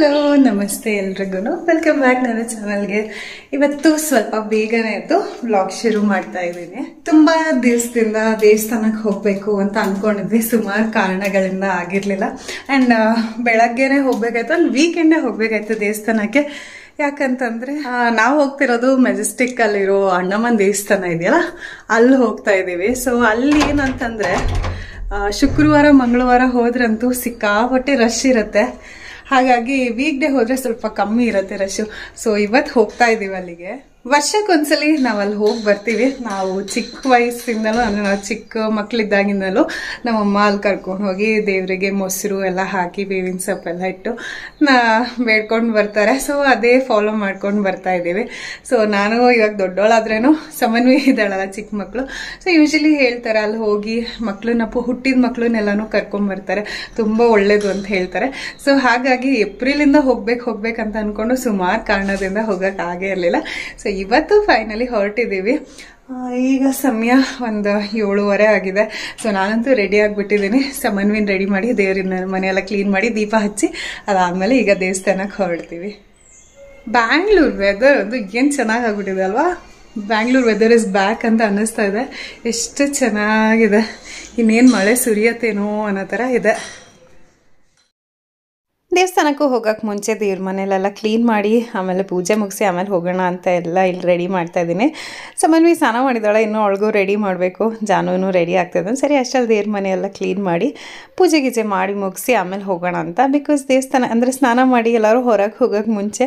hello ನಮಸ್ತೆ ಎಲ್ರಿಗೂ welcome back ನನ್ನ ಚಾನಲ್ಗೆ ಇವತ್ತು ಸ್ವಲ್ಪ ಬೇಗನೆ ಇತ್ತು ಬ್ಲಾಗ್ ಶುರು ಮಾಡ್ತಾ ಇದ್ದೀನಿ ತುಂಬಾ ದಿವಸದಿಂದ ದೇವಸ್ಥಾನಕ್ಕೆ ಹೋಗಬೇಕು ಅಂತ ಅಂದ್ಕೊಂಡಿದ್ವಿ ಸುಮಾರು ಕಾರಣಗಳಿಂದ ಆಗಿರಲಿಲ್ಲ ಆ್ಯಂಡ್ ಬೆಳಗ್ಗೆನೆ ಹೋಗ್ಬೇಕಾಯ್ತು ಅಲ್ಲಿ ವೀಕೆಂಡೇ ಹೋಗ್ಬೇಕಾಯ್ತು ದೇವಸ್ಥಾನಕ್ಕೆ ಯಾಕಂತಂದ್ರೆ ನಾವು ಹೋಗ್ತಿರೋದು ಮೆಜೆಸ್ಟಿಕ್ ಅಲ್ಲಿರೋ ಅಣ್ಣಮ್ಮನ ದೇವಸ್ಥಾನ ಇದೆಯಲ್ಲ ಅಲ್ಲಿ ಹೋಗ್ತಾ ಇದ್ದೀವಿ ಸೊ ಅಲ್ಲಿ ಏನಂತಂದ್ರೆ ಶುಕ್ರವಾರ ಮಂಗಳವಾರ ಹೋದ್ರಂತೂ ಸಿಕ್ಕಾಪಟ್ಟೆ ರಶ್ ಇರುತ್ತೆ ಹಾಗಾಗಿ ವೀಕ್ ಡೇ ಹೋದ್ರೆ ಸ್ವಲ್ಪ ಕಮ್ಮಿ ಇರುತ್ತೆ ರಶು ಸೊ ಇವತ್ತು ಹೋಗ್ತಾ ಇದೀವಿ ಅಲ್ಲಿಗೆ ವರ್ಷಕ್ಕೊಂದ್ಸಲಿ ನಾವಲ್ಲಿ ಹೋಗಿ ಬರ್ತೀವಿ ನಾವು ಚಿಕ್ಕ ವಯಸ್ಸಿಂದಲೂ ಅಂದರೆ ನಾವು ಚಿಕ್ಕ ಮಕ್ಕಳಿದ್ದಾಗಿಂದಲೂ ನಮ್ಮಮ್ಮ ಅಲ್ಲಿ ಕರ್ಕೊಂಡು ಹೋಗಿ ದೇವರಿಗೆ ಮೊಸರು ಎಲ್ಲ ಹಾಕಿ ಬೇವಿನ ಸೊಪ್ಪೆಲ್ಲ ಇಟ್ಟು ನಾ ಬೇಡ್ಕೊಂಡು ಬರ್ತಾರೆ ಸೊ ಅದೇ ಫಾಲೋ ಮಾಡ್ಕೊಂಡು ಬರ್ತಾ ಇದ್ದೀವಿ ಸೊ ನಾನು ಇವಾಗ ದೊಡ್ಡೋಳಾದ್ರೇನು ಸಮನ್ವಯ ಇದ್ದಾಳಲ್ಲ ಚಿಕ್ಕ ಮಕ್ಕಳು ಸೊ ಯೂಶಲಿ ಹೇಳ್ತಾರೆ ಅಲ್ಲಿ ಹೋಗಿ ಮಕ್ಕಳನ್ನ ಹುಟ್ಟಿದ ಮಕ್ಕಳನ್ನೆಲ್ಲನೂ ಕರ್ಕೊಂಡು ಬರ್ತಾರೆ ತುಂಬ ಒಳ್ಳೇದು ಅಂತ ಹೇಳ್ತಾರೆ ಸೊ ಹಾಗಾಗಿ ಏಪ್ರಿಲಿಂದ ಹೋಗ್ಬೇಕು ಹೋಗ್ಬೇಕಂತ ಅಂದ್ಕೊಂಡು ಸುಮಾರು ಕಾರಣದಿಂದ ಆಗೇ ಇರಲಿಲ್ಲ ಸೊ ಇವತ್ತು ಫೈನಲಿ ಹೊರಟಿದ್ದೀವಿ ಈಗ ಸಮಯ ಒಂದು ಏಳುವರೆ ಆಗಿದೆ ಸೊ ನಾನಂತೂ ರೆಡಿ ಆಗಿಬಿಟ್ಟಿದ್ದೀನಿ ಸಮನ್ವಿನ ರೆಡಿ ಮಾಡಿ ದೇವ್ರನ್ನ ಮನೆಯೆಲ್ಲ ಕ್ಲೀನ್ ಮಾಡಿ ದೀಪ ಹಚ್ಚಿ ಅದಾದಮೇಲೆ ಈಗ ದೇವಸ್ಥಾನಕ್ಕೆ ಹೊರಡ್ತೀವಿ ಬ್ಯಾಂಗ್ಳೂರ್ ವೆದರ್ ಒಂದು ಏನು ಚೆನ್ನಾಗಿ ಆಗ್ಬಿಟ್ಟಿದೆ ಅಲ್ವಾ ಬ್ಯಾಂಗ್ಳೂರ್ ವೆದರ್ ಇಸ್ ಬ್ಯಾಕ್ ಅಂತ ಅನ್ನಿಸ್ತಾ ಇದೆ ಎಷ್ಟು ಚೆನ್ನಾಗಿದೆ ಇನ್ನೇನು ಮಳೆ ಸುರಿಯತ್ತೇನೋ ಅನ್ನೋ ಥರ ಇದೆ ದೇವಸ್ಥಾನಕ್ಕೂ ಹೋಗೋಕ್ಕೆ ಮುಂಚೆ ದೇವ್ರ ಮನೇಲೆಲ್ಲ ಕ್ಲೀನ್ ಮಾಡಿ ಆಮೇಲೆ ಪೂಜೆ ಮುಗಿಸಿ ಆಮೇಲೆ ಹೋಗೋಣ ಅಂತ ಎಲ್ಲ ಇಲ್ಲಿ ರೆಡಿ ಮಾಡ್ತಾ ಇದ್ದೀನಿ ಸಮನ್ವಿ ಸ್ನಾನ ಮಾಡಿದಾಳೆ ಇನ್ನೂ ಅವಳಿಗೂ ರೆಡಿ ಮಾಡಬೇಕು ಜಾನೂನು ರೆಡಿ ಇದ್ದಾನೆ ಸರಿ ಅಷ್ಟಲ್ಲಿ ದೇವ್ರ ಮನೆಯೆಲ್ಲ ಕ್ಲೀನ್ ಮಾಡಿ ಪೂಜೆ ಗೀಜೆ ಮಾಡಿ ಮುಗಿಸಿ ಆಮೇಲೆ ಹೋಗೋಣ ಅಂತ ಬಿಕಾಸ್ ದೇವಸ್ಥಾನ ಅಂದರೆ ಸ್ನಾನ ಮಾಡಿ ಎಲ್ಲರೂ ಹೊರಗೆ ಹೋಗೋಕ್ಕೆ ಮುಂಚೆ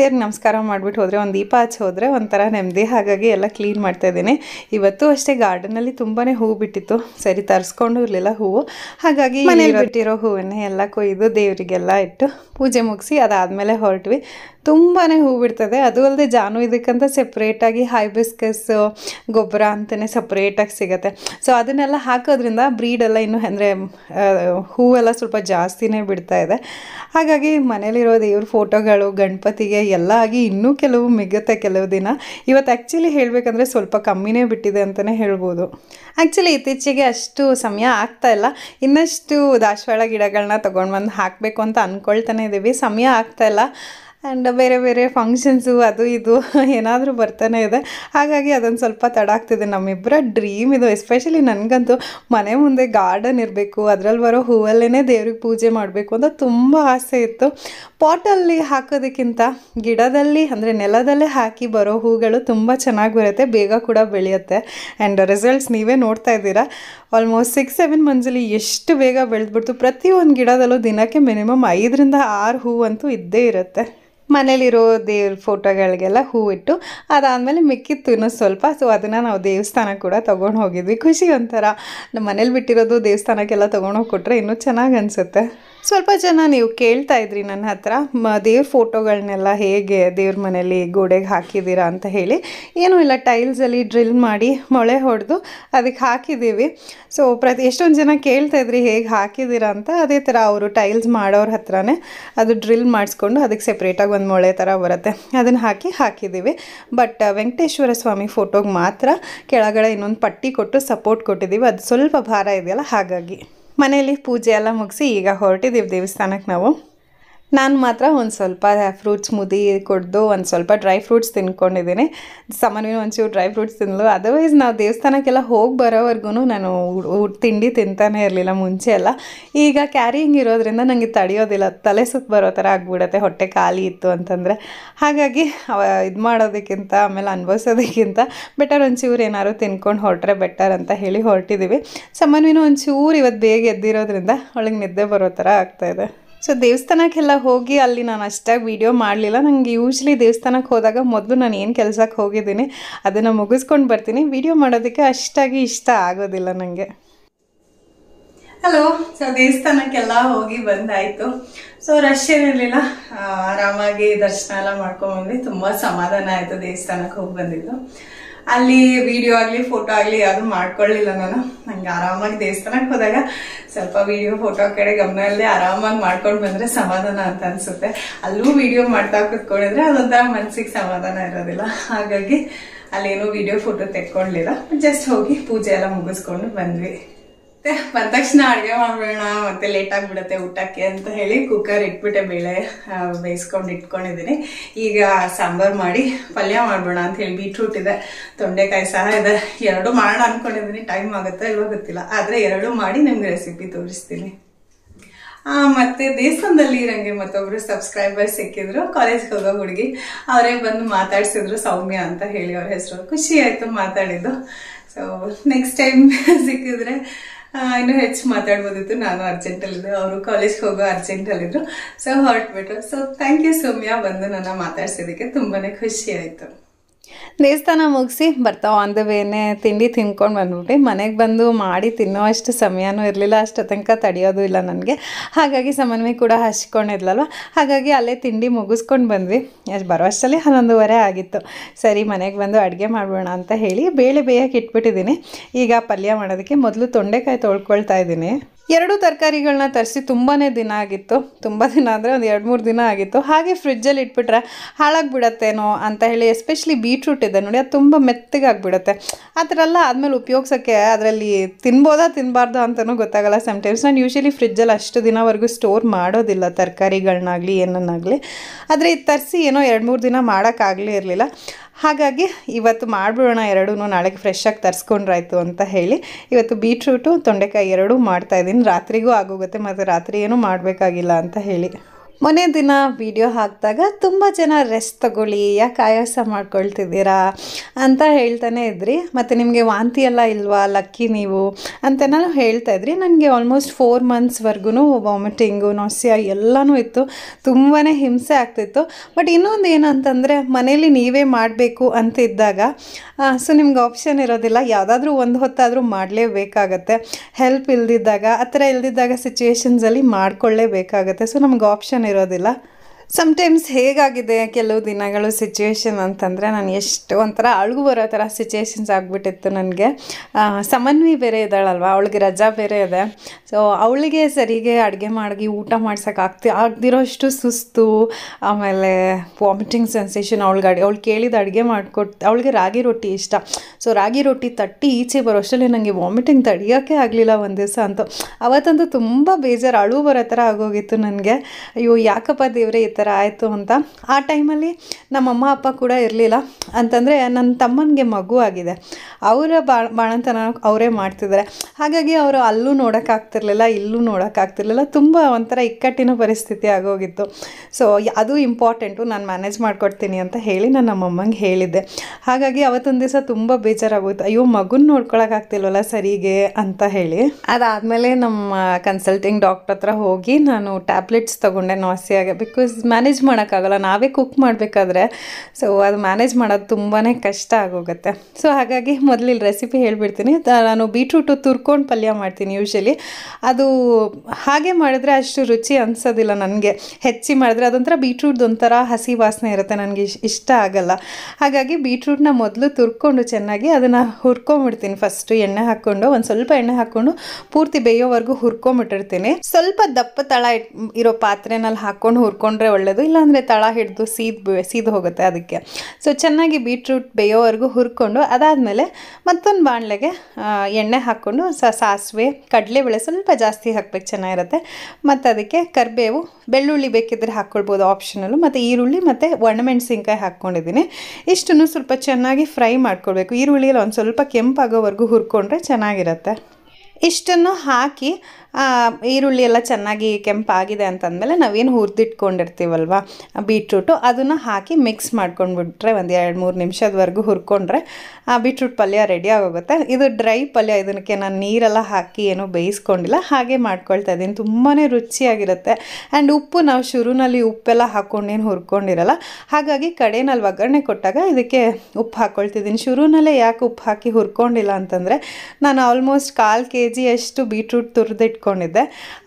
ದೇವ್ರಿಗೆ ನಮಸ್ಕಾರ ಮಾಡಿಬಿಟ್ಟು ಹೋದರೆ ಒಂದು ದೀಪ ಹಚ್ಚಿ ಹೋದರೆ ಒಂಥರ ನೆಮ್ಮದಿ ಹಾಗಾಗಿ ಎಲ್ಲ ಕ್ಲೀನ್ ಮಾಡ್ತಾ ಇದ್ದೀನಿ ಇವತ್ತು ಅಷ್ಟೇ ಗಾರ್ಡನಲ್ಲಿ ತುಂಬಾ ಹೂವು ಬಿಟ್ಟಿತ್ತು ಸರಿ ತರಿಸ್ಕೊಂಡು ಇರಲಿಲ್ಲ ಹೂವು ಹಾಗಾಗಿ ಮನೇಲಿ ಬಿಟ್ಟಿರೋ ಹೂವನ್ನೇ ಎಲ್ಲ ಕೊಯ್ದು ದೇವರಿಗೆಲ್ಲ ಇಟ್ಟು ಪೂಜೆ ಮುಗಿಸಿ ಅದಾದಮೇಲೆ ಹೊರಟ್ವಿ ತುಂಬಾ ಹೂ ಬಿಡ್ತದೆ ಅದು ಅಲ್ಲದೆ ಜಾನು ಇದಕ್ಕಂತ ಸೆಪ್ರೇಟಾಗಿ ಹೈಬಿಸ್ಕಸ್ ಗೊಬ್ಬರ ಅಂತಲೇ ಸಪ್ರೇಟಾಗಿ ಸಿಗುತ್ತೆ ಸೊ ಅದನ್ನೆಲ್ಲ ಹಾಕೋದ್ರಿಂದ ಬ್ರೀಡೆಲ್ಲ ಇನ್ನೂ ಅಂದರೆ ಹೂವೆಲ್ಲ ಸ್ವಲ್ಪ ಜಾಸ್ತಿನೇ ಬಿಡ್ತಾ ಇದೆ ಹಾಗಾಗಿ ಮನೇಲಿರೋ ದೇವ್ರ ಫೋಟೋಗಳು ಗಣಪತಿಗೆ ಎಲ್ಲ ಆಗಿ ಇನ್ನೂ ಕೆಲವು ಮಿಗುತ್ತೆ ಕೆಲವು ದಿನ ಇವತ್ತು ಆ್ಯಕ್ಚುಲಿ ಹೇಳಬೇಕಂದ್ರೆ ಸ್ವಲ್ಪ ಕಮ್ಮಿನೇ ಬಿಟ್ಟಿದೆ ಅಂತಲೇ ಹೇಳ್ಬೋದು ಆ್ಯಕ್ಚುಲಿ ಇತ್ತೀಚೆಗೆ ಅಷ್ಟು ಸಮಯ ಆಗ್ತಾ ಇಲ್ಲ ಇನ್ನಷ್ಟು ದಾಸವಾಳ ಗಿಡಗಳನ್ನ ತೊಗೊಂಡು ಬಂದು ಹಾಕಬೇಕು ಅಂತ ಅಂದ್ಕೊಳ್ತಾನೆ ಇದ್ದೀವಿ ಸಮಯ ಆಗ್ತಾ ಇಲ್ಲ ಆ್ಯಂಡ್ ಬೇರೆ ಬೇರೆ ಫಂಕ್ಷನ್ಸು ಅದು ಇದು ಏನಾದರೂ ಬರ್ತಾನೆ ಇದೆ ಹಾಗಾಗಿ ಅದೊಂದು ಸ್ವಲ್ಪ ತಡ ಆಗ್ತಿದೆ ನಮ್ಮಿಬ್ಬರ ಡ್ರೀಮ್ ಇದು ಎಸ್ಪೆಷಲಿ ನನಗಂತೂ ಮನೆ ಮುಂದೆ ಗಾರ್ಡನ್ ಇರಬೇಕು ಅದರಲ್ಲಿ ಬರೋ ಹೂವಲ್ಲೇ ದೇವ್ರಿಗೆ ಪೂಜೆ ಮಾಡಬೇಕು ಅಂತ ತುಂಬ ಆಸೆ ಇತ್ತು ಪಾಟಲ್ಲಿ ಹಾಕೋದಕ್ಕಿಂತ ಗಿಡದಲ್ಲಿ ಅಂದರೆ ನೆಲದಲ್ಲೇ ಹಾಕಿ ಬರೋ ಹೂಗಳು ತುಂಬ ಚೆನ್ನಾಗಿ ಬರುತ್ತೆ ಬೇಗ ಕೂಡ ಬೆಳೆಯುತ್ತೆ ಆ್ಯಂಡ್ ರಿಸಲ್ಟ್ಸ್ ನೀವೇ ನೋಡ್ತಾ ಇದ್ದೀರಾ ಆಲ್ಮೋಸ್ಟ್ ಸಿಕ್ಸ್ ಸೆವೆನ್ ಮಂತ್ಸಲ್ಲಿ ಎಷ್ಟು ಬೇಗ ಬೆಳೆದ್ಬಿಡ್ತು ಪ್ರತಿಯೊಂದು ಗಿಡದಲ್ಲೂ ದಿನಕ್ಕೆ ಮಿನಿಮಮ್ ಐದರಿಂದ ಆರು ಹೂವಂತೂ ಇದ್ದೇ ಇರುತ್ತೆ ಮನೇಲಿರೋ ದೇವ್ರ ಫೋಟೋಗಳಿಗೆಲ್ಲ ಹೂವಿಟ್ಟು ಅದಾದಮೇಲೆ ಮಿಕ್ಕಿತ್ತು ಇನ್ನೂ ಸ್ವಲ್ಪ ಸೊ ಅದನ್ನು ನಾವು ದೇವಸ್ಥಾನ ಕೂಡ ತೊಗೊಂಡು ಹೋಗಿದ್ವಿ ಖುಷಿ ಒಂಥರ ನಮ್ಮ ಮನೇಲಿ ಬಿಟ್ಟಿರೋದು ದೇವಸ್ಥಾನಕ್ಕೆಲ್ಲ ತೊಗೊಂಡೋಗಿ ಕೊಟ್ಟರೆ ಇನ್ನೂ ಚೆನ್ನಾಗಿ ಅನಿಸುತ್ತೆ ಸ್ವಲ್ಪ ಜನ ನೀವು ಕೇಳ್ತಾ ಇದ್ರಿ ನನ್ನ ಹತ್ರ ಮ ದೇವ್ರ ಫೋಟೋಗಳನ್ನೆಲ್ಲ ಹೇಗೆ ದೇವ್ರ ಮನೇಲಿ ಗೋಡೆಗೆ ಹಾಕಿದ್ದೀರಾ ಅಂತ ಹೇಳಿ ಏನೂ ಇಲ್ಲ ಟೈಲ್ಸಲ್ಲಿ ಡ್ರಿಲ್ ಮಾಡಿ ಮೊಳೆ ಹೊಡೆದು ಅದಕ್ಕೆ ಹಾಕಿದ್ದೀವಿ ಸೊ ಪ್ರತಿ ಎಷ್ಟೊಂದು ಜನ ಕೇಳ್ತಾ ಇದ್ರಿ ಹೇಗೆ ಹಾಕಿದ್ದೀರಾ ಅಂತ ಅದೇ ಥರ ಅವರು ಟೈಲ್ಸ್ ಮಾಡೋರ ಹತ್ರನೇ ಅದು ಡ್ರಿಲ್ ಮಾಡಿಸ್ಕೊಂಡು ಅದಕ್ಕೆ ಸೆಪ್ರೇಟಾಗಿ ಒಂದು ಮೊಳೆ ಥರ ಬರುತ್ತೆ ಅದನ್ನು ಹಾಕಿ ಹಾಕಿದ್ದೀವಿ ಬಟ್ ವೆಂಕಟೇಶ್ವರ ಸ್ವಾಮಿ ಫೋಟೋಗೆ ಮಾತ್ರ ಕೆಳಗಡೆ ಇನ್ನೊಂದು ಪಟ್ಟಿ ಕೊಟ್ಟು ಸಪೋರ್ಟ್ ಕೊಟ್ಟಿದ್ದೀವಿ ಅದು ಸ್ವಲ್ಪ ಭಾರ ಇದೆಯಲ್ಲ ಹಾಗಾಗಿ ಮನೆಯಲ್ಲಿ ಪೂಜೆ ಎಲ್ಲ ಮುಗಿಸಿ ಈಗ ಹೊರಟಿದ್ದೀವಿ ದೇವಸ್ಥಾನಕ್ಕೆ ನಾವು ನಾನು ಮಾತ್ರ ಒಂದು ಸ್ವಲ್ಪ ಫ್ರೂಟ್ಸ್ ಮುದಿ ಕೊಡ್ದು ಒಂದು ಸ್ವಲ್ಪ ಡ್ರೈ ಫ್ರೂಟ್ಸ್ ತಿನ್ಕೊಂಡಿದ್ದೀನಿ ಸಾಮಾನ್ಯ ಒಂಚೂರು ಡ್ರೈ ಫ್ರೂಟ್ಸ್ ತಿನ್ನಲು ಅದರ್ವೈಸ್ ನಾವು ದೇವಸ್ಥಾನಕ್ಕೆಲ್ಲ ಹೋಗಿ ಬರೋವರೆಗೂ ನಾನು ತಿಂಡಿ ತಿಂತಾನೆ ಇರಲಿಲ್ಲ ಮುಂಚೆ ಎಲ್ಲ ಈಗ ಕ್ಯಾರಿಯಿಂಗ್ ಇರೋದ್ರಿಂದ ನನಗೆ ತಡೆಯೋದಿಲ್ಲ ತಲೆ ಸುತ್ತ ಬರೋ ಥರ ಆಗ್ಬಿಡತ್ತೆ ಹೊಟ್ಟೆ ಖಾಲಿ ಇತ್ತು ಅಂತಂದರೆ ಹಾಗಾಗಿ ಇದು ಮಾಡೋದಕ್ಕಿಂತ ಆಮೇಲೆ ಅನುಭವಿಸೋದಕ್ಕಿಂತ ಬೆಟರ್ ಒಂಚೂರು ಏನಾದ್ರು ತಿನ್ಕೊಂಡು ಹೊರಟ್ರೆ ಬೆಟರ್ ಅಂತ ಹೇಳಿ ಹೊರಟಿದ್ದೀವಿ ಸಾಮಾನ್ಯ ಒಂಚೂರು ಇವತ್ತು ಬೇಗ ಎದ್ದಿರೋದ್ರಿಂದ ಅವಳಿಗೆ ನಿದ್ದೆ ಬರೋ ಥರ ಆಗ್ತಾಯಿದೆ ಸೊ ದೇವಸ್ಥಾನಕ್ಕೆಲ್ಲ ಹೋಗಿ ಅಲ್ಲಿ ನಾನು ಅಷ್ಟಾಗಿ ವೀಡಿಯೋ ಮಾಡಲಿಲ್ಲ ನನಗೆ ಯೂಶ್ವಲಿ ದೇವಸ್ಥಾನಕ್ಕೆ ಹೋದಾಗ ಮೊದಲು ನಾನು ಏನು ಕೆಲಸಕ್ಕೆ ಹೋಗಿದ್ದೀನಿ ಅದನ್ನು ಮುಗಿಸ್ಕೊಂಡು ಬರ್ತೀನಿ ವೀಡಿಯೋ ಮಾಡೋದಕ್ಕೆ ಅಷ್ಟಾಗಿ ಇಷ್ಟ ಆಗೋದಿಲ್ಲ ನನಗೆ ಹಲೋ ಸೊ ದೇವಸ್ಥಾನಕ್ಕೆಲ್ಲ ಹೋಗಿ ಬಂದಾಯಿತು ಸೊ ರಶ್ ಏನಿರಲಿಲ್ಲ ಆರಾಮಾಗಿ ದರ್ಶನ ಎಲ್ಲ ಮಾಡ್ಕೊಂಡ್ಬಂದ್ವಿ ತುಂಬ ಸಮಾಧಾನ ಆಯಿತು ದೇವಸ್ಥಾನಕ್ಕೆ ಹೋಗಿ ಬಂದಿದ್ದು ಅಲ್ಲಿ ವಿಡಿಯೋ ಆಗಲಿ ಫೋಟೋ ಆಗಲಿ ಯಾವುದೂ ಮಾಡ್ಕೊಳ್ಳಿಲ್ಲ ನಾನು ನಂಗೆ ಆರಾಮಾಗಿ ದೇವಸ್ಥಾನಕ್ಕೆ ಹೋದಾಗ ಸ್ವಲ್ಪ ವಿಡಿಯೋ ಫೋಟೋ ಕಡೆ ಗಮನ ಆರಾಮಾಗಿ ಮಾಡ್ಕೊಂಡು ಬಂದರೆ ಸಮಾಧಾನ ಅಂತ ಅನಿಸುತ್ತೆ ಅಲ್ಲೂ ವಿಡಿಯೋ ಮಾಡ್ತಾ ಕೂತ್ಕೊಂಡಿದ್ರೆ ಅದೊಂಥರ ಮನಸ್ಸಿಗೆ ಸಮಾಧಾನ ಇರೋದಿಲ್ಲ ಹಾಗಾಗಿ ಅಲ್ಲೇನೂ ವಿಡಿಯೋ ಫೋಟೋ ತೆಕ್ಕೊಳ್ಳಿಲ್ಲ ಜಸ್ಟ್ ಹೋಗಿ ಪೂಜೆ ಎಲ್ಲ ಮುಗಿಸ್ಕೊಂಡು ಬಂದ್ವಿ ಮತ್ತೆ ಬಂದ ತಕ್ಷಣ ಅಡುಗೆ ಮಾಡ್ಬಿಡೋಣ ಮತ್ತೆ ಲೇಟ್ ಆಗಿಬಿಡುತ್ತೆ ಊಟಕ್ಕೆ ಅಂತ ಹೇಳಿ ಕುಕ್ಕರ್ ಇಟ್ಬಿಟ್ಟೆ ಬೇಳೆ ಬೇಯಿಸ್ಕೊಂಡು ಇಟ್ಕೊಂಡಿದ್ದೀನಿ ಈಗ ಸಾಂಬಾರು ಮಾಡಿ ಪಲ್ಯ ಮಾಡ್ಬೋಣ ಅಂತ ಹೇಳಿ ಬೀಟ್ರೂಟ್ ಇದೆ ತೊಂಡೆಕಾಯಿ ಸಹ ಇದೆ ಎರಡೂ ಮಾಡೋಣ ಅಂದ್ಕೊಂಡಿದ್ದೀನಿ ಟೈಮ್ ಆಗುತ್ತೋ ಇಲ್ಲವೋ ಗೊತ್ತಿಲ್ಲ ಆದರೆ ಎರಡೂ ಮಾಡಿ ನಿಮಗೆ ರೆಸಿಪಿ ತೋರಿಸ್ತೀನಿ ಮತ್ತೆ ದೇವಸ್ಥಾನದಲ್ಲಿ ನನಗೆ ಮತ್ತೊಬ್ಬರು ಸಬ್ಸ್ಕ್ರೈಬರ್ ಸಿಕ್ಕಿದ್ರು ಕಾಲೇಜ್ಗೆ ಹೋಗೋ ಹುಡುಗಿ ಅವರೇ ಬಂದು ಮಾತಾಡ್ಸಿದ್ರು ಸೌಮ್ಯ ಅಂತ ಹೇಳಿ ಅವ್ರ ಹೆಸರು ಖುಷಿ ಆಯಿತು ಮಾತಾಡಿದ್ದು ಸೊ ನೆಕ್ಸ್ಟ್ ಟೈಮ್ ಸಿಕ್ಕಿದ್ರೆ ಇನ್ನು ಹೆಚ್ಚು ಮಾತಾಡ್ಬೋದಿತ್ತು ನಾನು ಅರ್ಜೆಂಟ್ ಅಲ್ಲಿದ್ದು ಅವರು ಕಾಲೇಜ್ ಹೋಗೋ ಅರ್ಜೆಂಟ್ ಅಲ್ಲಿದ್ರು ಸೊ ಹೊರಟ್ಬಿಟ್ರು ಸೊ ಥ್ಯಾಂಕ್ ಯು ಸೌಮ್ಯ ಬಂದು ನನ್ನ ಮಾತಾಡ್ಸಿದ್ದಕ್ಕೆ ತುಂಬಾನೇ ಖುಷಿ ಆಯ್ತು ದೇವಸ್ಥಾನ ಮುಗಿಸಿ ಬರ್ತಾವೆ ಆನ್ ದ ವೇನೆ ತಿಂಡಿ ತಿನ್ಕೊಂಡು ಬಂದ್ಬಿಟ್ಟು ಮನೆಗೆ ಬಂದು ಮಾಡಿ ತಿನ್ನೋ ಅಷ್ಟು ಸಮಯನೂ ಇರಲಿಲ್ಲ ಅಷ್ಟು ತನಕ ತಡೆಯೋದು ಇಲ್ಲ ನನಗೆ ಹಾಗಾಗಿ ಸಮನ್ವಯ ಕೂಡ ಹಚ್ಕೊಂಡಿರ್ಲಲ್ವ ಹಾಗಾಗಿ ಅಲ್ಲೇ ತಿಂಡಿ ಮುಗಿಸ್ಕೊಂಡು ಬಂದ್ವಿ ಅಷ್ಟು ಬರೋ ಅಷ್ಟರಲ್ಲಿ ಹನ್ನೊಂದುವರೆ ಆಗಿತ್ತು ಸರಿ ಮನೆಗೆ ಬಂದು ಅಡುಗೆ ಮಾಡ್ಬೋಣ ಅಂತ ಹೇಳಿ ಬೇಳೆ ಬೇಯಕ್ಕೆ ಇಟ್ಬಿಟ್ಟಿದ್ದೀನಿ ಈಗ ಪಲ್ಯ ಮಾಡೋದಕ್ಕೆ ಮೊದಲು ತೊಂಡೆಕಾಯಿ ತೊಳ್ಕೊಳ್ತಾ ಇದ್ದೀನಿ ಎರಡು ತರಕಾರಿಗಳನ್ನ ತರಿಸಿ ತುಂಬಾ ದಿನ ಆಗಿತ್ತು ತುಂಬ ದಿನ ಅಂದರೆ ಒಂದು ಎರಡು ಮೂರು ದಿನ ಆಗಿತ್ತು ಹಾಗೆ ಫ್ರಿಜ್ಜಲ್ಲಿ ಇಟ್ಬಿಟ್ರೆ ಹಾಳಾಗಿಬಿಡತ್ತೇನೋ ಅಂತ ಹೇಳಿ ಎಸ್ಪೆಷಲಿ ಬಿ ಬೀಟ್ರೂಟ್ ಇದೆ ನೋಡಿ ಅದು ತುಂಬ ಮೆತ್ತಗೆ ಆಗಿಬಿಡುತ್ತೆ ಆ ಥರ ಎಲ್ಲ ಆದಮೇಲೆ ಉಪಯೋಗಿಸೋಕ್ಕೆ ಅದರಲ್ಲಿ ತಿನ್ಬೋದಾ ತಿನ್ನಬಾರ್ದು ಅಂತಲೂ ಗೊತ್ತಾಗಲ್ಲ ಸಮ್ಟೈಮ್ಸ್ ನಾನು ಯೂಶಲಿ ಫ್ರಿಜ್ಜಲ್ಲಿ ಅಷ್ಟು ದಿನವರೆಗೂ ಸ್ಟೋರ್ ಮಾಡೋದಿಲ್ಲ ತರಕಾರಿಗಳನ್ನಾಗಲಿ ಏನನ್ನಾಗಲಿ ಆದರೆ ಇದು ತರಿಸಿ ಏನೋ ಎರಡು ಮೂರು ದಿನ ಮಾಡೋಕ್ಕಾಗಲೇ ಇರಲಿಲ್ಲ ಹಾಗಾಗಿ ಇವತ್ತು ಮಾಡಿಬಿಡೋಣ ಎರಡೂ ನಾಳೆಗೆ ಫ್ರೆಶ್ ತರಿಸ್ಕೊಂಡ್ರಾಯ್ತು ಅಂತ ಹೇಳಿ ಇವತ್ತು ಬೀಟ್ರೂಟು ತೊಂಡೆಕಾಯಿ ಎರಡೂ ಮಾಡ್ತಾಯಿದ್ದೀನಿ ರಾತ್ರಿಗೂ ಆಗೋಗುತ್ತೆ ಮತ್ತು ರಾತ್ರಿ ಏನೂ ಮಾಡಬೇಕಾಗಿಲ್ಲ ಅಂತ ಹೇಳಿ ಮೊನ್ನೆ ದಿನ ವಿಡಿಯೋ ಹಾಕಿದಾಗ ತುಂಬ ಜನ ರೆಸ್ಟ್ ತಗೊಳ್ಳಿ ಯಾಕೆ ಆಯಾಸ ಮಾಡ್ಕೊಳ್ತಿದ್ದೀರಾ ಅಂತ ಹೇಳ್ತಾನೆ ಇದ್ರಿ ಮತ್ತು ನಿಮಗೆ ವಾಂತಿ ಎಲ್ಲ ಇಲ್ವಾ ಲಕ್ಕಿ ನೀವು ಅಂತ ಹೇಳ್ತಾ ಇದ್ರಿ ನನಗೆ ಆಲ್ಮೋಸ್ಟ್ ಫೋರ್ ಮಂತ್ಸ್ವರೆಗೂ ವಾಮಿಟಿಂಗು ನೊಸ್ಯ ಎಲ್ಲನೂ ಇತ್ತು ತುಂಬಾ ಹಿಂಸೆ ಆಗ್ತಿತ್ತು ಬಟ್ ಇನ್ನೊಂದು ಏನಂತಂದರೆ ಮನೇಲಿ ನೀವೇ ಮಾಡಬೇಕು ಅಂತ ಇದ್ದಾಗ ಸೊ ನಿಮ್ಗೆ ಆಪ್ಷನ್ ಇರೋದಿಲ್ಲ ಯಾವುದಾದ್ರೂ ಒಂದು ಹೊತ್ತಾದರೂ ಮಾಡಲೇಬೇಕಾಗತ್ತೆ ಹೆಲ್ಪ್ ಇಲ್ದಿದ್ದಾಗ ಆ ಥರ ಇಲ್ದಿದ್ದಾಗ ಸಿಚುವೇಶನ್ಸಲ್ಲಿ ಮಾಡ್ಕೊಳ್ಳಲೇಬೇಕಾಗುತ್ತೆ ಸೊ ನಮ್ಗೆ ಆಪ್ಷನ್ ಇರೋದಿಲ್ಲ ಸಮಟೈಮ್ಸ್ ಹೇಗಾಗಿದೆ ಕೆಲವು ದಿನಗಳು ಸಿಚುವೇಶನ್ ಅಂತಂದರೆ ನಾನು ಎಷ್ಟು ಒಂಥರ ಅಳಗು ಬರೋ ಥರ ಸಿಚುವೇಶನ್ಸ್ ಆಗಿಬಿಟ್ಟಿತ್ತು ನನಗೆ ಸಮನ್ವಿ ಬೇರೆ ಇದ್ದಾಳಲ್ವ ಅವಳಿಗೆ ರಜಾ ಬೇರೆ ಇದೆ ಸೊ ಅವಳಿಗೆ ಸರಿಗೆ ಅಡುಗೆ ಮಾಡಿ ಊಟ ಆಗ್ತಿ ಆಗದಿರೋಷ್ಟು ಸುಸ್ತು ಆಮೇಲೆ ವಾಮಿಟಿಂಗ್ ಸೆನ್ಸೇಷನ್ ಅವಳಿಗೆ ಅಡಿ ಅವಳು ಕೇಳಿದ ಅಡುಗೆ ಮಾಡಿಕೊಟ್ಟು ಅವಳಿಗೆ ರಾಗಿ ರೊಟ್ಟಿ ಇಷ್ಟ ಸೊ ರಾಗಿ ರೊಟ್ಟಿ ತಟ್ಟಿ ಈಚೆ ಬರೋಷ್ಟರಲ್ಲಿ ನನಗೆ ವಾಮಿಟಿಂಗ್ ತಡಿಯೋಕ್ಕೆ ಆಗಲಿಲ್ಲ ಒಂದು ದಿವಸ ಅಂತೂ ಅವತ್ತಂತೂ ತುಂಬ ಬೇಜಾರು ಅಳು ಬರೋ ಥರ ಆಗೋಗಿತ್ತು ನನಗೆ ಅಯ್ಯೋ ಯಾಕಪ್ಪ ದೇವರೇ ಈ ಥರ ಥರ ಆಯಿತು ಅಂತ ಆ ಟೈಮಲ್ಲಿ ನಮ್ಮ ಅಮ್ಮ ಅಪ್ಪ ಕೂಡ ಇರಲಿಲ್ಲ ಅಂತಂದರೆ ನನ್ನ ತಮ್ಮನಿಗೆ ಮಗು ಆಗಿದೆ ಅವರ ಬಾಳ ಬಾಣಂತನ ಅವರೇ ಮಾಡ್ತಿದ್ದಾರೆ ಹಾಗಾಗಿ ಅವರು ಅಲ್ಲೂ ನೋಡೋಕ್ಕಾಗ್ತಿರ್ಲಿಲ್ಲ ಇಲ್ಲೂ ನೋಡೋಕ್ಕಾಗ್ತಿರ್ಲಿಲ್ಲ ತುಂಬ ಒಂಥರ ಇಕ್ಕಟ್ಟಿನ ಪರಿಸ್ಥಿತಿ ಆಗೋಗಿತ್ತು ಸೊ ಅದು ಇಂಪಾರ್ಟೆಂಟು ನಾನು ಮ್ಯಾನೇಜ್ ಮಾಡ್ಕೊಡ್ತೀನಿ ಅಂತ ಹೇಳಿ ನಾನು ನಮ್ಮಮ್ಮಂಗೆ ಹೇಳಿದ್ದೆ ಹಾಗಾಗಿ ಅವತ್ತೊಂದು ದಿವಸ ತುಂಬ ಬೇಜಾರಾಗೋಯ್ತು ಅಯ್ಯೋ ಮಗುನ ನೋಡ್ಕೊಳಕ್ಕಾಗ್ತಿಲ್ವಲ್ಲ ಸರಿಗೆ ಅಂತ ಹೇಳಿ ಅದಾದಮೇಲೆ ನಮ್ಮ ಕನ್ಸಲ್ಟಿಂಗ್ ಡಾಕ್ಟರ್ ಹತ್ರ ಹೋಗಿ ನಾನು ಟ್ಯಾಬ್ಲೆಟ್ಸ್ ತೊಗೊಂಡೆ ನಾಸಿಯಾಗೆ ಬಿಕಾಸ್ ಮ್ಯಾನೇಜ್ ಮಾಡೋಕ್ಕಾಗಲ್ಲ ನಾವೇ ಕುಕ್ ಮಾಡಬೇಕಾದ್ರೆ ಸೊ ಅದು ಮ್ಯಾನೇಜ್ ಮಾಡೋದು ತುಂಬಾ ಕಷ್ಟ ಆಗೋಗುತ್ತೆ ಸೊ ಹಾಗಾಗಿ ಮೊದಲಿಲ್ಲ ರೆಸಿಪಿ ಹೇಳ್ಬಿಡ್ತೀನಿ ನಾನು ಬೀಟ್ರೂಟು ತುರ್ಕೊಂಡು ಪಲ್ಯ ಮಾಡ್ತೀನಿ ಯೂಶಲಿ ಅದು ಹಾಗೆ ಮಾಡಿದ್ರೆ ಅಷ್ಟು ರುಚಿ ಅನಿಸೋದಿಲ್ಲ ನನಗೆ ಹೆಚ್ಚಿ ಮಾಡಿದ್ರೆ ಅದೊಂಥರ ಬೀಟ್ರೂಟ್ ಒಂಥರ ಹಸಿ ವಾಸನೆ ಇರುತ್ತೆ ನನಗೆ ಇಷ್ಟ ಆಗಲ್ಲ ಹಾಗಾಗಿ ಬೀಟ್ರೂಟ್ನ ಮೊದಲು ತುರ್ಕೊಂಡು ಚೆನ್ನಾಗಿ ಅದನ್ನು ಹುರ್ಕೊಂಬಿಡ್ತೀನಿ ಫಸ್ಟು ಎಣ್ಣೆ ಹಾಕ್ಕೊಂಡು ಒಂದು ಸ್ವಲ್ಪ ಎಣ್ಣೆ ಹಾಕ್ಕೊಂಡು ಪೂರ್ತಿ ಬೇಯೋವರೆಗೂ ಹುರ್ಕೊಂಬಿಟ್ಟಿರ್ತೀನಿ ಸ್ವಲ್ಪ ದಪ್ಪ ತಳ ಇರೋ ಪಾತ್ರೆನಲ್ಲಿ ಹಾಕ್ಕೊಂಡು ಹುರ್ಕೊಂಡ್ರೆ ಒಳ್ಳೆಯದು ಇಲ್ಲಾಂದರೆ ತಳ ಹಿಡಿದು ಸೀದ್ ಸೀದು ಹೋಗುತ್ತೆ ಅದಕ್ಕೆ ಸೊ ಚೆನ್ನಾಗಿ ಬೀಟ್ರೂಟ್ ಬೇಯೋವರೆಗೂ ಹುರ್ಕೊಂಡು ಅದಾದಮೇಲೆ ಮತ್ತೊಂದು ಬಾಣಲೆಗೆ ಎಣ್ಣೆ ಹಾಕ್ಕೊಂಡು ಸಾಸಿವೆ ಕಡಲೆಬೇಳೆ ಸ್ವಲ್ಪ ಜಾಸ್ತಿ ಹಾಕ್ಬೇಕು ಚೆನ್ನಾಗಿರುತ್ತೆ ಮತ್ತು ಅದಕ್ಕೆ ಕರಿಬೇವು ಬೆಳ್ಳುಳ್ಳಿ ಬೇಕಿದ್ದರೆ ಹಾಕ್ಕೊಳ್ಬೋದು ಆಪ್ಷನಲ್ಲು ಮತ್ತು ಈರುಳ್ಳಿ ಮತ್ತು ಒಣಮೆಣಸಿನ್ಕಾಯಿ ಹಾಕ್ಕೊಂಡಿದ್ದೀನಿ ಇಷ್ಟನ್ನು ಸ್ವಲ್ಪ ಚೆನ್ನಾಗಿ ಫ್ರೈ ಮಾಡ್ಕೊಳ್ಬೇಕು ಈರುಳ್ಳಿಯಲ್ಲಿ ಒಂದು ಸ್ವಲ್ಪ ಕೆಂಪಾಗೋವರೆಗೂ ಹುರ್ಕೊಂಡ್ರೆ ಚೆನ್ನಾಗಿರುತ್ತೆ ಇಷ್ಟನ್ನು ಹಾಕಿ ಈರುಳ್ಳಿ ಎಲ್ಲ ಚೆನ್ನಾಗಿ ಕೆಂಪಾಗಿದೆ ಅಂತಂದಮೇಲೆ ನಾವೇನು ಹುರಿದಿಟ್ಕೊಂಡಿರ್ತೀವಲ್ವ ಬೀಟ್ರೂಟು ಅದನ್ನು ಹಾಕಿ ಮಿಕ್ಸ್ ಮಾಡ್ಕೊಂಡ್ಬಿಟ್ರೆ ಒಂದು ಎರಡು ಮೂರು ನಿಮಿಷದವರೆಗೂ ಹುರ್ಕೊಂಡ್ರೆ ಆ ಬೀಟ್ರೂಟ್ ಪಲ್ಯ ರೆಡಿ ಆಗೋಗುತ್ತೆ ಇದು ಡ್ರೈ ಪಲ್ಯ ಇದಕ್ಕೆ ನಾನು ನೀರೆಲ್ಲ ಹಾಕಿ ಏನೋ ಬೇಯಿಸ್ಕೊಂಡಿಲ್ಲ ಹಾಗೆ ಮಾಡ್ಕೊಳ್ತಾ ಇದ್ದೀನಿ ತುಂಬಾ ರುಚಿಯಾಗಿರುತ್ತೆ ಆ್ಯಂಡ್ ಉಪ್ಪು ನಾವು ಶುರುನಲ್ಲಿ ಉಪ್ಪೆಲ್ಲ ಹಾಕ್ಕೊಂಡೇನು ಹುರ್ಕೊಂಡಿರಲ್ಲ ಹಾಗಾಗಿ ಕಡೆಯಲ್ಲಿ ಒಗ್ಗರಣೆ ಕೊಟ್ಟಾಗ ಇದಕ್ಕೆ ಉಪ್ಪು ಹಾಕ್ಕೊಳ್ತಿದ್ದೀನಿ ಶುರುನಲ್ಲೇ ಯಾಕೆ ಉಪ್ಪು ಹಾಕಿ ಹುರ್ಕೊಂಡಿಲ್ಲ ಅಂತಂದರೆ ನಾನು ಆಲ್ಮೋಸ್ಟ್ ಕಾಲು ಕೆ ಜಿಯಷ್ಟು ಬೀಟ್ರೂಟ್ ತುರಿದಿಟ್ಟು ಇಟ್ಕೊಂಡಿದ್ದೆ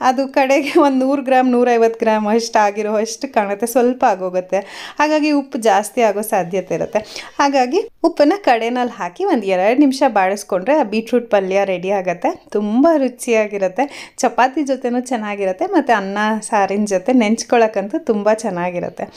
ಅದು ಕಡೆಗೆ ಒಂದು ನೂರು ಗ್ರಾಮ್ ನೂರೈವತ್ತು ಗ್ರಾಮ್ ಅಷ್ಟು ಆಗಿರೋ ಅಷ್ಟು ಕಾಣುತ್ತೆ ಸ್ವಲ್ಪ ಆಗೋಗುತ್ತೆ ಹಾಗಾಗಿ ಉಪ್ಪು ಜಾಸ್ತಿ ಆಗೋ ಸಾಧ್ಯತೆ ಇರುತ್ತೆ ಹಾಗಾಗಿ ಉಪ್ಪನ್ನು ಕಡೆನಲ್ಲಿ ಹಾಕಿ ಒಂದು ಎರಡು ನಿಮಿಷ ಬಾಡಿಸ್ಕೊಂಡ್ರೆ ಆ ಬೀಟ್ರೂಟ್ ಪಲ್ಯ ರೆಡಿ ಆಗುತ್ತೆ ತುಂಬ ರುಚಿಯಾಗಿರುತ್ತೆ ಚಪಾತಿ ಜೊತೆನೂ ಚೆನ್ನಾಗಿರುತ್ತೆ ಮತ್ತು ಅನ್ನ ಸಾರಿನ ಜೊತೆ ನೆಂಚ್ಕೊಳ್ಳೋಕ್ಕಂತೂ ತುಂಬ ಚೆನ್ನಾಗಿರುತ್ತೆ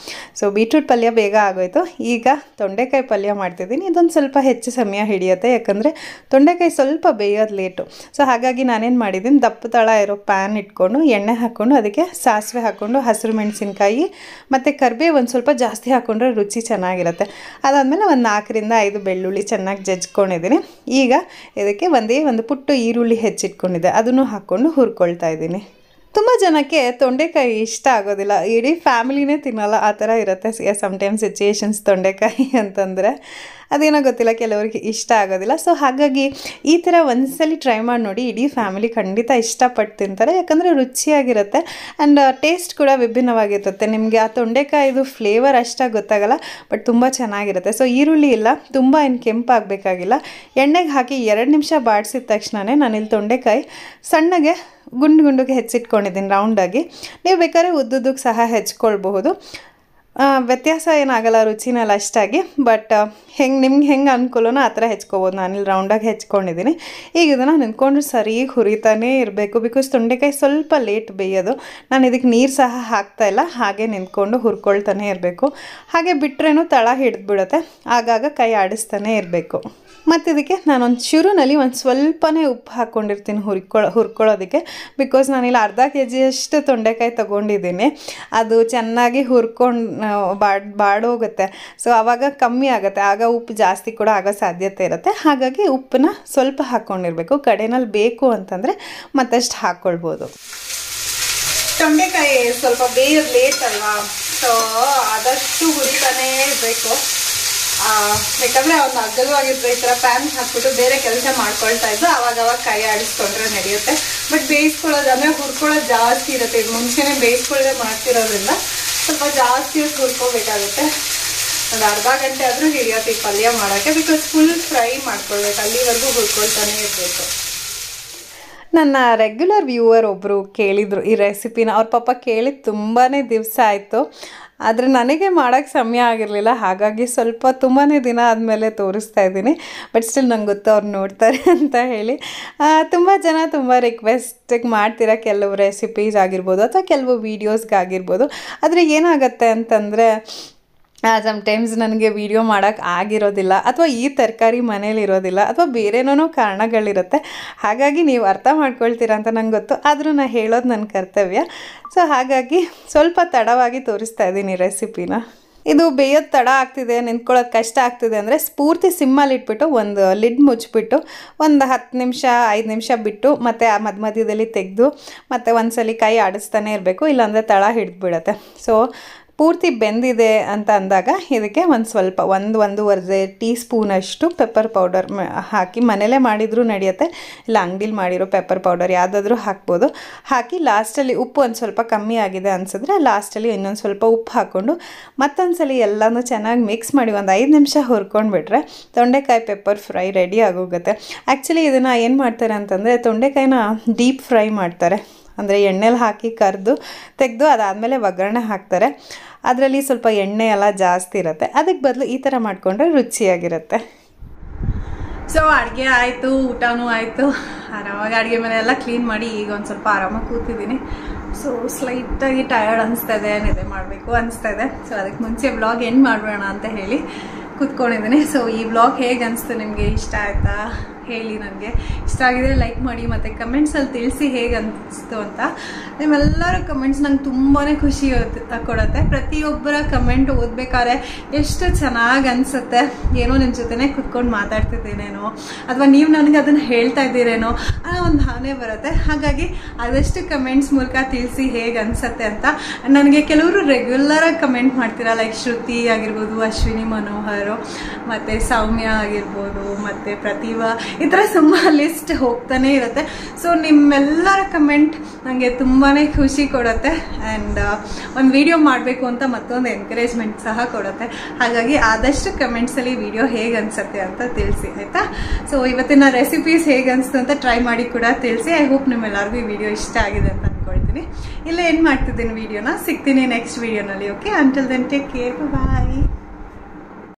ಸೊ ಬೀಟ್ರೂಟ್ ಪಲ್ಯ ಬೇಗ ಆಗೋಯ್ತು ಈಗ ತೊಂಡೆಕಾಯಿ ಪಲ್ಯ ಮಾಡ್ತಿದ್ದೀನಿ ಇದೊಂದು ಸ್ವಲ್ಪ ಹೆಚ್ಚು ಸಮಯ ಹಿಡಿಯುತ್ತೆ ಯಾಕಂದರೆ ತೊಂಡೆಕಾಯಿ ಸ್ವಲ್ಪ ಬೇಯೋದು ಲೇಟು ಸೊ ಹಾಗಾಗಿ ನಾನೇನು ಮಾಡಿದ್ದೀನಿ ದಪ್ಪ ತಳ ಇರೋ ಪ್ಯಾನ್ ಇಟ್ಕೊಂಡು ಎಣ್ಣೆ ಹಾಕ್ಕೊಂಡು ಅದಕ್ಕೆ ಸಾಸಿವೆ ಹಾಕ್ಕೊಂಡು ಹಸಿರು ಮೆಣಸಿನ್ಕಾಯಿ ಮತ್ತು ಕರ್ಬೇವು ಒಂದು ಸ್ವಲ್ಪ ಜಾಸ್ತಿ ಹಾಕ್ಕೊಂಡ್ರೆ ರುಚಿ ಚೆನ್ನಾಗಿರುತ್ತೆ ಅದಾದಮೇಲೆ ಒಂದು ನಾಲ್ಕರಿಂದ ಐದು ಬೆಳ್ಳುಳ್ಳಿ ಚೆನ್ನಾಗಿ ಜಜ್ಕೊಂಡಿದ್ದೀನಿ ಈಗ ಇದಕ್ಕೆ ಒಂದೇ ಒಂದು ಪುಟ್ಟ ಈರುಳ್ಳಿ ಹೆಚ್ಚಿಟ್ಕೊಂಡಿದ್ದೆ ಅದನ್ನು ಹಾಕ್ಕೊಂಡು ಹುರ್ಕೊಳ್ತಾ ಇದ್ದೀನಿ ತುಂಬ ಜನಕ್ಕೆ ತೊಂಡೆಕಾಯಿ ಇಷ್ಟ ಆಗೋದಿಲ್ಲ ಇಡೀ ಫ್ಯಾಮಿಲಿನೇ ತಿನ್ನಲ್ಲ ಆ ಥರ ಇರುತ್ತೆ ಟೈಮ್ಸ್ ಸಿಚುಯೇಷನ್ಸ್ ತೊಂಡೆಕಾಯಿ ಅಂತಂದರೆ ಅದೇನೋ ಗೊತ್ತಿಲ್ಲ ಕೆಲವರಿಗೆ ಇಷ್ಟ ಆಗೋದಿಲ್ಲ ಸೊ ಹಾಗಾಗಿ ಈ ಥರ ಒಂದ್ಸಲಿ ಟ್ರೈ ಮಾಡಿ ನೋಡಿ ಇಡೀ ಫ್ಯಾಮಿಲಿ ಖಂಡಿತ ಇಷ್ಟಪಟ್ಟು ತಿಂತಾರೆ ಯಾಕಂದರೆ ರುಚಿಯಾಗಿರುತ್ತೆ ಆ್ಯಂಡ್ ಟೇಸ್ಟ್ ಕೂಡ ವಿಭಿನ್ನವಾಗಿರುತ್ತೆ ನಿಮಗೆ ಆ ತೊಂಡೆಕಾಯಿದು ಫ್ಲೇವರ್ ಅಷ್ಟಾಗಿ ಗೊತ್ತಾಗಲ್ಲ ಬಟ್ ತುಂಬ ಚೆನ್ನಾಗಿರುತ್ತೆ ಸೊ ಈರುಳ್ಳಿ ಇಲ್ಲ ತುಂಬ ಏನು ಕೆಂಪಾಗಬೇಕಾಗಿಲ್ಲ ಎಣ್ಣೆಗೆ ಹಾಕಿ ಎರಡು ನಿಮಿಷ ಬಾಡಿಸಿದ ತಕ್ಷಣವೇ ನಾನಿಲ್ಲಿ ತೊಂಡೆಕಾಯಿ ಸಣ್ಣಗೆ ಗುಂಡು ಗುಂಡುಗೆ ಹೆಚ್ಚಿಟ್ಕೊಂಡಿದ್ದೀನಿ ರೌಂಡಾಗಿ ನೀವು ಬೇಕಾದ್ರೆ ಉದ್ದುದ್ದಕ್ಕೆ ಸಹ ಹೆಚ್ಕೊಳ್ಬಹುದು ವ್ಯತ್ಯಾಸ ಏನಾಗಲ್ಲ ರುಚಿನಲ್ಲ ಅಷ್ಟಾಗಿ ಬಟ್ ಹೆಂಗೆ ನಿಮ್ಗೆ ಹೆಂಗೆ ಅನುಕೂಲನೋ ಆ ಥರ ಹೆಚ್ಕೋಬೋದು ನಾನಿಲ್ಲಿ ರೌಂಡಾಗಿ ಹೆಚ್ಕೊಂಡಿದ್ದೀನಿ ಈಗ ಇದನ್ನು ನಿಂತ್ಕೊಂಡ್ರೆ ಸರಿ ಹುರಿತಾನೇ ಇರಬೇಕು ಬಿಕಾಸ್ ತೊಂಡೆಕಾಯಿ ಸ್ವಲ್ಪ ಲೇಟ್ ಬೇಯೋದು ನಾನು ಇದಕ್ಕೆ ನೀರು ಸಹ ಹಾಕ್ತಾಯಿಲ್ಲ ಇಲ್ಲ ಹಾಗೆ ನಿಂತ್ಕೊಂಡು ಹುರ್ಕೊಳ್ತಾನೆ ಇರಬೇಕು ಹಾಗೆ ಬಿಟ್ರೇನು ತಳ ಹಿಡಿದ್ಬಿಡುತ್ತೆ ಆಗಾಗ ಕೈ ಆಡಿಸ್ತಾನೆ ಇರಬೇಕು ಮತ್ತು ಇದಕ್ಕೆ ನಾನೊಂದು ಚೂರುನಲ್ಲಿ ಒಂದು ಸ್ವಲ್ಪನೇ ಉಪ್ಪು ಹಾಕ್ಕೊಂಡಿರ್ತೀನಿ ಹುರ್ಕೊಳ್ಳೋ ಹುರ್ಕೊಳ್ಳೋದಕ್ಕೆ ಬಿಕಾಸ್ ನಾನಿಲ್ಲಿ ಅರ್ಧ ಕೆ ಜಿಯಷ್ಟು ತೊಂಡೆಕಾಯಿ ತೊಗೊಂಡಿದ್ದೀನಿ ಅದು ಚೆನ್ನಾಗಿ ಹುರ್ಕೊಂಡು ಬಾಡ್ ಬಾಡೋಗುತ್ತೆ ಸೊ ಆವಾಗ ಕಮ್ಮಿ ಆಗುತ್ತೆ ಆಗ ಉಪ್ಪು ಜಾಸ್ತಿ ಕೂಡ ಆಗೋ ಸಾಧ್ಯತೆ ಇರುತ್ತೆ ಹಾಗಾಗಿ ಉಪ್ಪನ್ನ ಸ್ವಲ್ಪ ಹಾಕ್ಕೊಂಡಿರಬೇಕು ಕಡೆಯಲ್ಲಿ ಬೇಕು ಅಂತಂದರೆ ಮತ್ತಷ್ಟು ಹಾಕ್ಕೊಳ್ಬೋದು ತೊಂಡೆಕಾಯಿ ಸ್ವಲ್ಪ ಬೇಯೋದು ಲೇಟ್ ಅಲ್ವಾ ಸೊ ಆದಷ್ಟು ಹುರಿತಾನೇ ಇರಬೇಕು ಯಾಕಂದ್ರೆ ಅವ್ನ ಆಗಿದ್ರೆ ಈ ಥರ ಪ್ಯಾನ್ ಹಾಕ್ಬಿಟ್ಟು ಬೇರೆ ಕೆಲಸ ಮಾಡ್ಕೊಳ್ತಾ ಇದ್ದು ಅವಾಗ ಅವಾಗ ಕೈ ಆಡಿಸ್ಕೊಂಡ್ರೆ ನಡೆಯುತ್ತೆ ಬಟ್ ಬೇಯಿಸ್ಕೊಳ್ಳೋದಂದ್ರೆ ಹುರ್ಕೊಳ್ಳೋದು ಜಾಸ್ತಿ ಇರುತ್ತೆ ಇದು ಮುಂಚೆನೆ ಬೇಯಿಸ್ಕೊಳ್ಳದೆ ಮಾಡ್ತಿರೋದ್ರಿಂದ ಸ್ವಲ್ಪ ಜಾಸ್ತಿ ಹುರ್ಕೋಬೇಕಾಗುತ್ತೆ ಒಂದು ಅರ್ಧ ಗಂಟೆ ಆದರೂ ಹಿಡಿಯತ್ತೆ ಈ ಪಲ್ಯ ಮಾಡೋಕ್ಕೆ ಬಿಕಾಸ್ ಫುಲ್ ಫ್ರೈ ಮಾಡ್ಕೊಳ್ಬೇಕು ಅಲ್ಲಿವರೆಗೂ ಹುರ್ಕೊಳ್ತಾನೆ ಇರಬೇಕು ನನ್ನ ರೆಗ್ಯುಲರ್ ವ್ಯೂವರ್ ಒಬ್ಬರು ಕೇಳಿದರು ಈ ರೆಸಿಪಿನ ಅವ್ರ ಪಾಪ ಕೇಳಿ ತುಂಬಾ ದಿವಸ ಆಯಿತು ಆದರೆ ನನಗೆ ಮಾಡೋಕ್ಕೆ ಸಮಯ ಆಗಿರಲಿಲ್ಲ ಹಾಗಾಗಿ ಸ್ವಲ್ಪ ತುಂಬಾ ದಿನ ಆದಮೇಲೆ ತೋರಿಸ್ತಾ ಇದ್ದೀನಿ ಬಟ್ ಸ್ಟಿಲ್ ನಂಗೆ ಗೊತ್ತು ಅವ್ರು ನೋಡ್ತಾರೆ ಅಂತ ಹೇಳಿ ತುಂಬ ಜನ ತುಂಬ ರಿಕ್ವೆಸ್ಟಿಗೆ ಮಾಡ್ತೀರಾ ಕೆಲವು ರೆಸಿಪೀಸ್ ಆಗಿರ್ಬೋದು ಅಥವಾ ಕೆಲವು ವೀಡಿಯೋಸ್ಗಾಗಿರ್ಬೋದು ಆದರೆ ಏನಾಗುತ್ತೆ ಅಂತಂದರೆ ಟೈಮ್ಸ್ ನನಗೆ ವೀಡಿಯೋ ಮಾಡೋಕ್ಕೆ ಆಗಿರೋದಿಲ್ಲ ಅಥವಾ ಈ ತರಕಾರಿ ಮನೇಲಿ ಇರೋದಿಲ್ಲ ಅಥವಾ ಬೇರೆನೋ ಕಾರಣಗಳಿರುತ್ತೆ ಹಾಗಾಗಿ ನೀವು ಅರ್ಥ ಮಾಡ್ಕೊಳ್ತೀರ ಅಂತ ನಂಗೆ ಗೊತ್ತು ಆದರೂ ನಾನು ಹೇಳೋದು ನನ್ನ ಕರ್ತವ್ಯ ಸೊ ಹಾಗಾಗಿ ಸ್ವಲ್ಪ ತಡವಾಗಿ ತೋರಿಸ್ತಾ ಇದ್ದೀನಿ ರೆಸಿಪಿನ ಇದು ಬೇಯೋದು ತಡ ಆಗ್ತಿದೆ ನಿಂತ್ಕೊಳ್ಳೋದು ಕಷ್ಟ ಆಗ್ತಿದೆ ಅಂದರೆ ಸ್ಫೂರ್ತಿ ಸಿಮ್ಮಲ್ಲಿ ಇಟ್ಬಿಟ್ಟು ಒಂದು ಲಿಡ್ ಮುಚ್ಚಿಬಿಟ್ಟು ಒಂದು ಹತ್ತು ನಿಮಿಷ ಐದು ನಿಮಿಷ ಬಿಟ್ಟು ಮತ್ತು ಆ ಮಧ್ಯ ಮಧ್ಯದಲ್ಲಿ ತೆಗೆದು ಮತ್ತು ಒಂದು ಸಲ ಕೈ ಆಡಿಸ್ತಾನೆ ಇರಬೇಕು ಇಲ್ಲಾಂದರೆ ತಳ ಹಿಡಿದ್ಬಿಡತ್ತೆ ಸೊ ಪೂರ್ತಿ ಬೆಂದಿದೆ ಅಂತ ಅಂದಾಗ ಇದಕ್ಕೆ ಒಂದು ಸ್ವಲ್ಪ ಒಂದು ಒಂದೂವರೆ ಟೀ ಸ್ಪೂನಷ್ಟು ಪೆಪ್ಪರ್ ಪೌಡರ್ ಹಾಕಿ ಮನೇಲೇ ಮಾಡಿದರೂ ನಡೆಯುತ್ತೆ ಇಲ್ಲ ಅಂಗಡೀಲಿ ಮಾಡಿರೋ ಪೆಪ್ಪರ್ ಪೌಡರ್ ಯಾವುದಾದ್ರೂ ಹಾಕ್ಬೋದು ಹಾಕಿ ಲಾಸ್ಟಲ್ಲಿ ಉಪ್ಪು ಒಂದು ಸ್ವಲ್ಪ ಕಮ್ಮಿ ಆಗಿದೆ ಅನಿಸಿದ್ರೆ ಲಾಸ್ಟಲ್ಲಿ ಇನ್ನೊಂದು ಸ್ವಲ್ಪ ಉಪ್ಪು ಹಾಕ್ಕೊಂಡು ಮತ್ತೊಂದು ಸಲ ಎಲ್ಲನೂ ಚೆನ್ನಾಗಿ ಮಿಕ್ಸ್ ಮಾಡಿ ಒಂದು ಐದು ನಿಮಿಷ ಹುರ್ಕೊಂಡ್ಬಿಟ್ರೆ ತೊಂಡೆಕಾಯಿ ಪೆಪ್ಪರ್ ಫ್ರೈ ರೆಡಿ ಆಗೋಗುತ್ತೆ ಆ್ಯಕ್ಚುಲಿ ಇದನ್ನು ಏನು ಮಾಡ್ತಾರೆ ಅಂತಂದರೆ ತೊಂಡೆಕಾಯಿನ ಡೀಪ್ ಫ್ರೈ ಮಾಡ್ತಾರೆ ಅಂದರೆ ಎಣ್ಣೆಲಿ ಹಾಕಿ ಕರೆದು ತೆಗೆದು ಅದಾದಮೇಲೆ ಒಗ್ಗರಣೆ ಹಾಕ್ತಾರೆ ಅದರಲ್ಲಿ ಸ್ವಲ್ಪ ಎಣ್ಣೆ ಎಲ್ಲ ಜಾಸ್ತಿ ಇರುತ್ತೆ ಅದಕ್ಕೆ ಬದಲು ಈ ಥರ ಮಾಡಿಕೊಂಡ್ರೆ ರುಚಿಯಾಗಿರುತ್ತೆ ಸೊ ಅಡುಗೆ ಆಯಿತು ಊಟನೂ ಆಯಿತು ಆರಾಮಾಗಿ ಅಡುಗೆ ಮನೆ ಎಲ್ಲ ಕ್ಲೀನ್ ಮಾಡಿ ಈಗ ಒಂದು ಸ್ವಲ್ಪ ಆರಾಮಾಗಿ ಕೂತಿದ್ದೀನಿ ಸೊ ಸ್ಲೈಟಾಗಿ ಟಯರ್ಡ್ ಅನಿಸ್ತಾ ಇದೆ ನಿದ್ದೆ ಮಾಡಬೇಕು ಅನಿಸ್ತಾ ಇದೆ ಸೊ ಅದಕ್ಕೆ ಮುಂಚೆ ಬ್ಲಾಗ್ ಎಂಡ್ ಮಾಡೋಣ ಅಂತ ಹೇಳಿ ಕೂತ್ಕೊಂಡಿದ್ದೀನಿ ಸೊ ಈ ಬ್ಲಾಗ್ ಹೇಗೆ ಅನಿಸ್ತು ನಿಮಗೆ ಇಷ್ಟ ಆಯಿತಾ ಹೇಳಿ ನನಗೆ ಇಷ್ಟ ಆಗಿದೆ ಲೈಕ್ ಮಾಡಿ ಮತ್ತು ಕಮೆಂಟ್ಸಲ್ಲಿ ತಿಳಿಸಿ ಹೇಗೆ ಅನಿಸ್ತು ಅಂತ ನಿಮ್ಮೆಲ್ಲರ ಕಮೆಂಟ್ಸ್ ನಂಗೆ ತುಂಬಾ ಖುಷಿ ಕೊಡುತ್ತೆ ಪ್ರತಿಯೊಬ್ಬರ ಕಮೆಂಟ್ ಓದಬೇಕಾದ್ರೆ ಎಷ್ಟು ಚೆನ್ನಾಗಿ ಅನಿಸುತ್ತೆ ಏನೋ ನನ್ನ ಜೊತೆ ಕುತ್ಕೊಂಡು ಮಾತಾಡ್ತಿದ್ದೀನೇನೋ ಅಥವಾ ನೀವು ನನಗೆ ಅದನ್ನು ಹೇಳ್ತಾ ಇದ್ದೀರೇನೋ ಅನ್ನೋ ಒಂದು ಭಾವನೆ ಬರುತ್ತೆ ಹಾಗಾಗಿ ಆದಷ್ಟು ಕಮೆಂಟ್ಸ್ ಮೂಲಕ ತಿಳಿಸಿ ಹೇಗೆ ಅನಿಸುತ್ತೆ ಅಂತ ನನಗೆ ಕೆಲವರು ರೆಗ್ಯುಲರಾಗಿ ಕಮೆಂಟ್ ಮಾಡ್ತೀರಾ ಲೈಕ್ ಶ್ರುತಿ ಆಗಿರ್ಬೋದು ಅಶ್ವಿನಿ ಮನೋಹರ್ ಮತ್ತು ಸೌಮ್ಯ ಆಗಿರ್ಬೋದು ಮತ್ತು ಪ್ರತಿಭಾ ಈ ಥರ ಸುಮ್ಮ ಲಿಸ್ಟ್ ಹೋಗ್ತಾನೆ ಇರುತ್ತೆ ಸೊ ನಿಮ್ಮೆಲ್ಲರ ಕಮೆಂಟ್ ನನಗೆ ತುಂಬಾ ಖುಷಿ ಕೊಡುತ್ತೆ ಆ್ಯಂಡ್ uh, ಒಂದು ವಿಡಿಯೋ ಮಾಡಬೇಕು ಅಂತ ಮತ್ತೊಂದು ಎನ್ಕರೇಜ್ಮೆಂಟ್ ಸಹ ಕೊಡುತ್ತೆ ಹಾಗಾಗಿ ಆದಷ್ಟು ಕಮೆಂಟ್ಸಲ್ಲಿ ವಿಡಿಯೋ ಹೇಗೆ ಅನಿಸುತ್ತೆ ಅಂತ ತಿಳಿಸಿ ಆಯಿತಾ ಸೊ ಇವತ್ತಿನ ರೆಸಿಪೀಸ್ ಹೇಗೆ ಅನಿಸ್ತು ಅಂತ ಟ್ರೈ ಮಾಡಿ ಕೂಡ ತಿಳಿಸಿ ಐ ಹೋಪ್ ನಿಮ್ಮೆಲ್ಲರಿಗೂ ಈ ವಿಡಿಯೋ ಇಷ್ಟ ಆಗಿದೆ ಅಂತ ಅಂದ್ಕೊಳ್ತೀನಿ ಇಲ್ಲ ಏನು ಮಾಡ್ತಿದ್ದೀನಿ ವೀಡಿಯೋನ ಸಿಗ್ತೀನಿ ನೆಕ್ಸ್ಟ್ ವಿಡಿಯೋನಲ್ಲಿ okay until then take care ಬಾಯ್